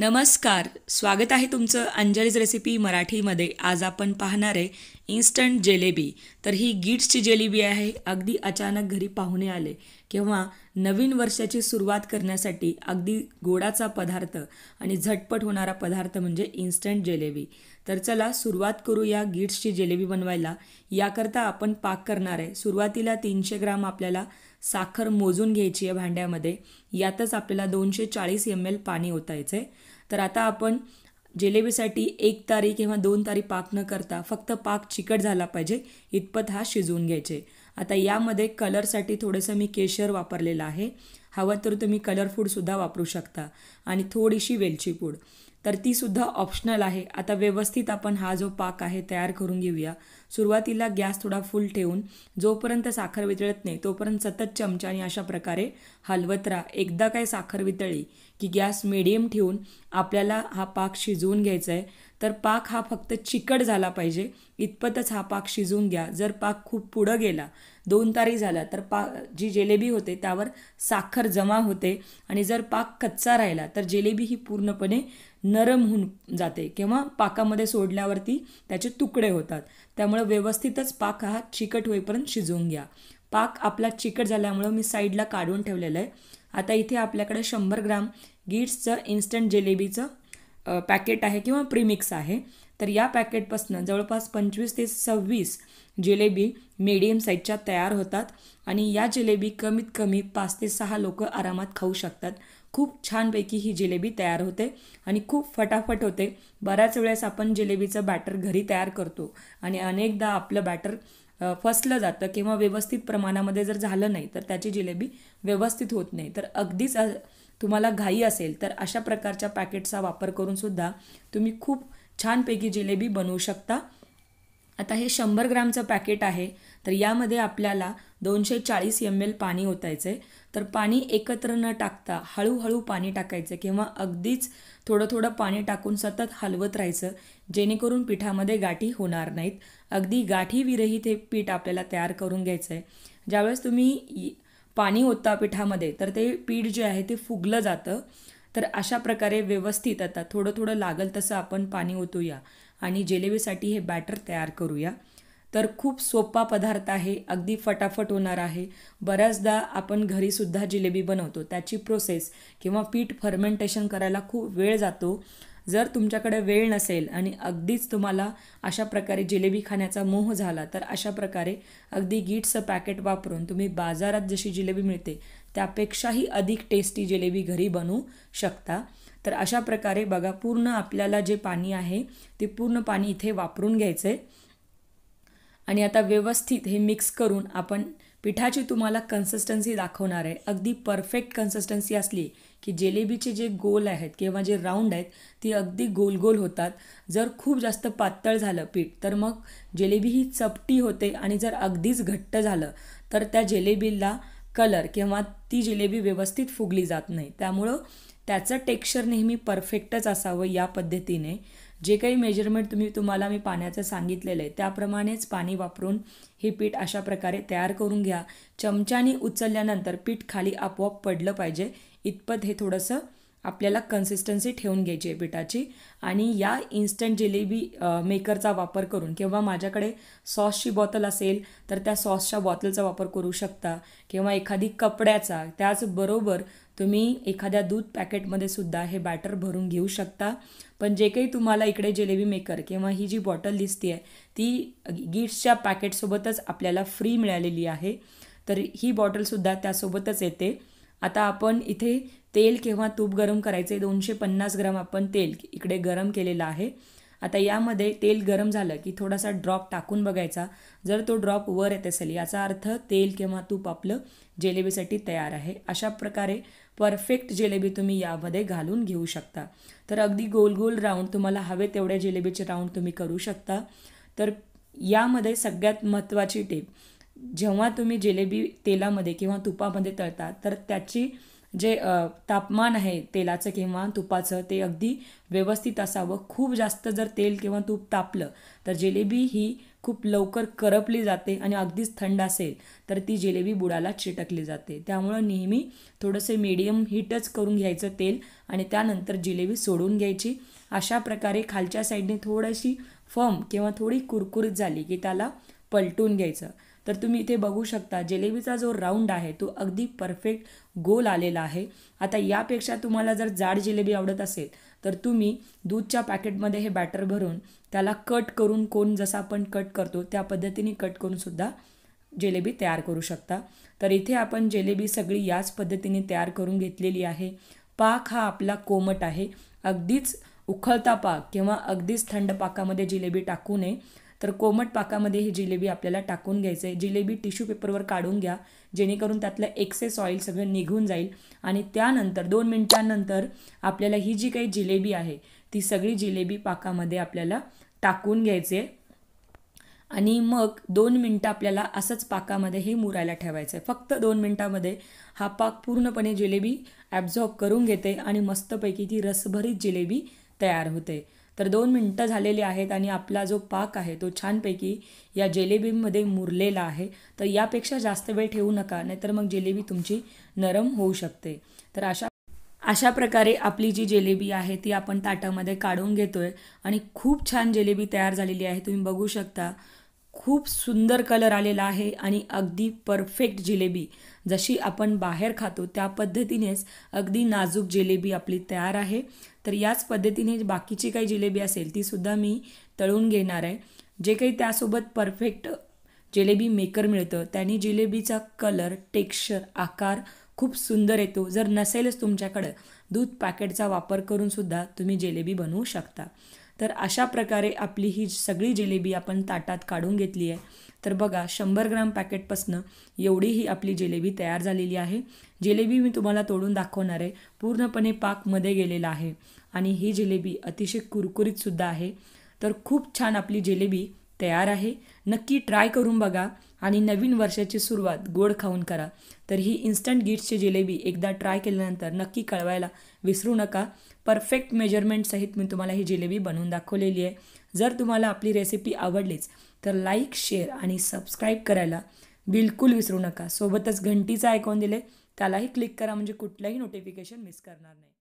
नमस्कार स्वागत आहे तुमचं अंजलीज रेसिपी मराठीमध्ये आज आपण पाहणार आहे इन्स्टंट जेलेबी तर ही गिट्सची जेलेबी आहे अगदी अचानक घरी पाहुणे आले किंवा नवीन वर्षाची सुरुवात करण्यासाठी अगदी गोडाचा पदार्थ आणि झटपट होणारा पदार्थ म्हणजे इन्स्टंट जेलेबी तर चला सुरुवात करूया गिट्सची जेलेबी बनवायला याकरता आपण पाक करणार आहे सुरुवातीला तीनशे ग्राम आपल्याला साखर मोजून घ्यायची आहे भांड्यामध्ये यातच आपल्याला दोनशे चाळीस एम एल पाणी ओतायचं तर आता आपण जिलेबीसाठी एक तारी किंवा दोन तारी पाक न करता फक्त पाक चिकट झाला पाहिजे इतपत हा शिजवून घ्यायचे आता यामध्ये कलरसाठी थोडंसं मी केशर वापरलेलं आहे हवं तर तुम्ही कलर सुद्धा वापरू शकता आणि थोडीशी वेलची पूड तर तीसुद्धा ऑप्शनल आहे आता व्यवस्थित आपण हा जो पाक आहे तयार करून घेऊया सुरुवातीला गॅस थोडा फुल ठेवून जोपर्यंत साखर वितळत नाही तोपर्यंत सतत आणि अशा प्रकारे हलवत राहा एकदा काय साखर वितळली की गॅस मिडियम ठेवून आपल्याला हा पाक शिजवून घ्यायचा आहे तर पाक हा फक्त चिकट झाला पाहिजे इतपतच हा पाक शिजवून घ्या जर पाक खूप पुढं गेला दोन तारी झाला तर पा जी जिलेबी होते त्यावर साखर जमा होते आणि जर पाक कच्चा राहिला तर जिलेबी ही पूर्णपणे नरम होऊन जाते किंवा पाकामध्ये सोडल्यावरती त्याचे तुकडे होतात त्यामुळे व्यवस्थितच पाक हा चिकट होईपर्यंत शिजवून घ्या पाक आपला चिकट झाल्यामुळं मी साईडला काढून ठेवलेलं आहे आता इथे आपल्याकडे शंभर ग्राम गिट्सचं इन्स्टंट जिलेबीचं पॅकेट आहे किंवा प्रीमिक्स आहे तर या पॅकेटपासून जवळपास पंचवीस ते सव्वीस जिलेबी मीडियम साईजच्या तयार होतात आणि या जिलेबी कमीत कमी पाच ते सहा लोक आरामात खाऊ शकतात खूप छानपैकी ही जिलेबी तयार होते आणि खूप फटाफट होते बऱ्याच वेळेस आपण जिलेबीचं बॅटर घरी तयार करतो आणि अनेकदा आपलं बॅटर फसलं जातं किंवा व्यवस्थित प्रमाणामध्ये जर झालं नाही तर त्याची जिलेबी व्यवस्थित होत नाही तर अगदीच तुम्हाला घाई असेल तर अशा प्रकारच्या पॅकेटचा वापर करूनसुद्धा तुम्ही खूप छानपैकी जिलेबी बनवू शकता आता हे शंभर ग्रामचं पॅकेट आहे तर यामध्ये आपल्याला दोनशे चाळीस एम एल पाणी ओतायचं आहे तर पाणी एकत्र न टाकता हळूहळू पाणी टाकायचं किंवा अगदीच थोडं थोडं पाणी टाकून सतत हलवत राहायचं जेणेकरून पिठामध्ये गाठी होणार नाहीत अगदी गाठीविरहित हे पीठ आपल्याला तयार करून घ्यायचं आहे ज्यावेळेस तुम्ही पाणी ओतता पिठामध्ये तर ते पीठ जे आहे ते फुगलं जातं तर अशा प्रकारे व्यवस्थित आता थोडं थोडं लागल तसं आपण पाणी ओतूया आणि जिलेबीसाठी हे बॅटर तयार करूया तर खूप सोपा पदार्थ आहे अगदी फटाफट होणार आहे बऱ्याचदा आपण घरीसुद्धा जिलेबी बनवतो त्याची प्रोसेस किंवा पीठ फर्मेंटेशन करायला खूप वेळ जातो जर तुमच्याकडे वेळ नसेल आणि अगदीच तुम्हाला अशा प्रकारे जिलेबी खाण्याचा मोह झाला तर अशा प्रकारे अगदी गीटचं पॅकेट वापरून तुम्ही बाजारात जशी जिलेबी मिळते त्यापेक्षाही अधिक टेस्टी जिलेबी घरी बनवू शकता तर अशा प्रकारे बघा पूर्ण आपल्याला जे पाणी आहे ते पूर्ण पाणी इथे वापरून घ्यायचं आहे आणि आता व्यवस्थित हे मिक्स करून आपण पिठाची तुम्हाला कन्सिस्टन्सी दाखवणार आहे अगदी परफेक्ट कन्सिस्टन्सी असली की जिलेबीचे जे गोल आहेत किंवा जे राऊंड आहेत ती अगदी गोल गोल होतात जर खूप जास्त पातळ झालं पीठ तर मग जिलेबी ही चपटी होते आणि जर अगदीच घट्ट झालं तर त्या जिलेबीला कलर किंवा ती जिलेबी व्यवस्थित फुगली जात नाही त्यामुळं त्याचं टेक्स्चर नेहमी परफेक्टच असावं या पद्धतीने जे काही मेजरमेंट तुम्ही तुम्हाला मी पाण्याचं सांगितलेलं आहे त्याप्रमाणेच पाणी वापरून हे पीठ अशा प्रकारे तयार करून घ्या चमच्यानी उचलल्यानंतर पीठ खाली आपोआप पडलं पाहिजे इतपत हे थोडंसं आपल्याला कन्सिस्टन्सी ठेवून घ्यायची आहे पिठाची आणि या इन्स्टंट जिलेबी मेकरचा वापर करून किंवा माझ्याकडे सॉसची बॉटल असेल तर त्या सॉसच्या बॉटलचा वापर करू शकता किंवा एखादी कपड्याचा त्याचबरोबर तुम्ही एखाद्या दूध पॅकेटमध्ये सुद्धा हे बॅटर भरून घेऊ शकता पण जे काही तुम्हाला इकडे जिलेबी मेकर किंवा ही जी बॉटल दिसते आहे ती गिफ्ट्सच्या पॅकेटसोबतच आपल्याला फ्री मिळालेली आहे तर ही बॉटलसुद्धा त्यासोबतच येते आता आपण इथे तेल किंवा तूप गरम करायचे दोनशे पन्नास ग्राम आपण तेल इकडे गरम केलेलं आहे आता यामध्ये तेल गरम झालं की थोडासा ड्रॉप टाकून बघायचा जर तो ड्रॉप वर येत असेल याचा अर्थ तेल किंवा तूप आपलं जिलेबीसाठी तयार आहे अशा प्रकारे परफेक्ट जिलेबी तुम्ही यामध्ये घालून घेऊ शकता तर अगदी गोल गोल राऊंड तुम्हाला हवे तेवढ्या जिलेबीचे राऊंड तुम्ही करू शकता तर यामध्ये सगळ्यात महत्त्वाची टीप जेव्हा तुम्ही जिलेबी तेलामध्ये किंवा तुपामध्ये तळता तर त्याची जे तापमान आहे तेलाचं किंवा तुपाचं ते अगदी व्यवस्थित असावं खूप जास्त जर तेल किंवा तूप तापलं तर जिलेबी ही खूप लवकर करपली जाते आणि अगदीच थंड असेल तर ती जिलेबी बुडाला चिटकली जाते त्यामुळं नेहमी थोडंसं मीडियम हीटच करून घ्यायचं तेल आणि त्यानंतर जिलेबी सोडून घ्यायची अशा प्रकारे खालच्या साईडने थोडीशी फम किंवा थोडी कुरकुरीत झाली की त्याला पलटून घ्यायचं तर तुम्ही इथे बघू शकता जिलेबीचा जो राऊंड आहे तो अगदी परफेक्ट गोल आलेला आहे आता यापेक्षा तुम्हाला जर जाड जिलेबी आवडत असेल तर तुम्ही दूधच्या पॅकेटमध्ये हे बॅटर भरून त्याला कट करून कोण जसा आपण कट करतो त्या पद्धतीने कट करूनसुद्धा जिलेबी तयार करू शकता तर इथे आपण जिलेबी सगळी याच पद्धतीने तयार करून घेतलेली आहे पाक हा आपला कोमट आहे अगदीच उखळता पाक किंवा अगदीच थंड पाकामध्ये जिलेबी टाकू नये तर कोमट पाकामध्ये ही जिलेबी आपल्याला टाकून घ्यायचं आहे जिलेबी टिश्यू पेपरवर काढून घ्या जेणेकरून त्यातलं एक्सेस ऑइल सगळं निघून जाईल आणि त्यानंतर दोन मिनिटांनंतर आपल्याला ही जी काही जिलेबी आहे ती सगळी जिलेबी पाकामध्ये आपल्याला टाकून घ्यायचे आणि मग दोन मिनटं आपल्याला असंच पाकामध्ये हे मुरायला ठेवायचं आहे फक्त दोन मिनटामध्ये हा पाक पूर्णपणे जिलेबी ॲब्झॉर्ब करून घेते आणि मस्तपैकी ती रसभरीत जिलेबी तयार होते तर दोन मिनटं झालेली आहेत आणि आपला जो पाक आहे तो छानपैकी या जिलेबीमध्ये मुरलेला आहे तर यापेक्षा जास्त वेळ ठेवू नका नाहीतर मग जिलेबी तुमची नरम होऊ शकते तर अशा अशा प्रकारे आपली जी जिलेबी आहे ती आपण ताटामध्ये काढून घेतो आहे आणि खूप छान जिलेबी तयार झालेली आहे तुम्ही बघू शकता खूप सुंदर कलर आलेला आहे आणि अगदी परफेक्ट जिलेबी जशी आपण बाहेर खातो त्या पद्धतीनेच अगदी नाजूक जिलेबी आपली तयार आहे तर याच पद्धतीने बाकीची काही जिलेबी असेल तीसुद्धा मी तळून घेणार आहे जे काही त्यासोबत परफेक्ट जिलेबी मेकर मिळतं त्यांनी जिलेबीचा कलर टेक्स्चर आकार खूप सुंदर येतो जर नसेलच तुमच्याकडं दूध पॅकेटचा वापर करूनसुद्धा तुम्ही जिलेबी बनवू शकता तर अशा प्रकारे आपली ही सगळी जिलेबी आपण ताटात काढून घेतली आहे तर बघा शंभर ग्राम पॅकेटपासनं एवढी ही आपली जिलेबी तयार झालेली आहे जिलेबी मी तुम्हाला तोडून दाखवणार आहे पूर्णपणे पाकमध्ये गेलेला आहे आणि ही जिलेबी अतिशय कुरकुरीतसुद्धा आहे तर खूप छान आपली जिलेबी तयार आहे नक्की ट्राय करून बघा आणि नवीन वर्षाची सुरुवात गोड खाऊन करा तर ही इन्स्टंट गिट्सची जिलेबी एकदा ट्राय केल्यानंतर नक्की कळवायला विसरू नका परफेक्ट मेजरमेंटसहित मी तुम्हाला ही जिलेबी बनवून दाखवलेली आहे जर तुम्हाला आपली रेसिपी आवडलीच तर लाईक शेअर आणि सबस्क्राईब करायला बिलकुल विसरू नका सोबतच घंटीचा ऐकून दिले त्यालाही क्लिक करा म्हणजे कुठलंही नोटिफिकेशन मिस करणार नाही